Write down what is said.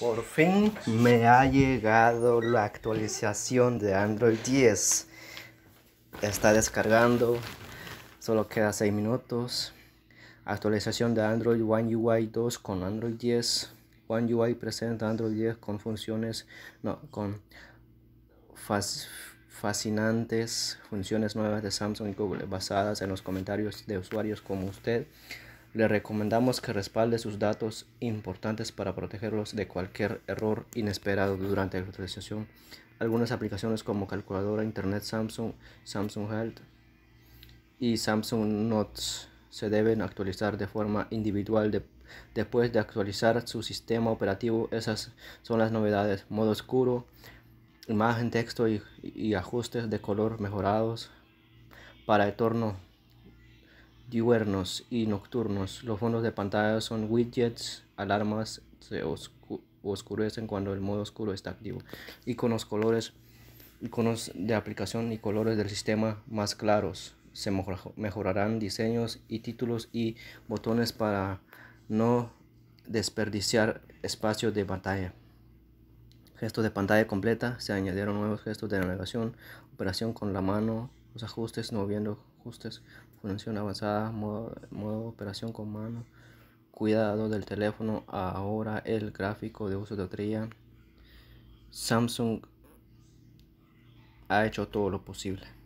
Por fin me ha llegado la actualización de Android 10. Está descargando. Solo queda 6 minutos. Actualización de Android One UI 2 con Android 10. One UI presenta Android 10 con funciones, no, con fascinantes funciones nuevas de Samsung y Google basadas en los comentarios de usuarios como usted. Le recomendamos que respalde sus datos importantes para protegerlos de cualquier error inesperado durante la actualización. Algunas aplicaciones como calculadora, Internet Samsung, Samsung Health y Samsung Notes se deben actualizar de forma individual después de actualizar su sistema operativo. Esas son las novedades. Modo oscuro, imagen, texto y, ajustes de color mejorados para el entorno diurnos y nocturnos. Los fondos de pantalla son widgets, alarmas se oscurecen cuando el modo oscuro está activo, iconos colores, iconos de aplicación y colores del sistema más claros. Se mejorarán diseños y títulos y botones para no desperdiciar espacio de pantalla. Gestos de pantalla completa, se añadieron nuevos gestos de navegación, operación con la mano los ajustes, no viendo ajustes, función avanzada, modo, modo operación con mano, cuidado del teléfono, ahora el gráfico de uso de batería. Samsung ha hecho todo lo posible.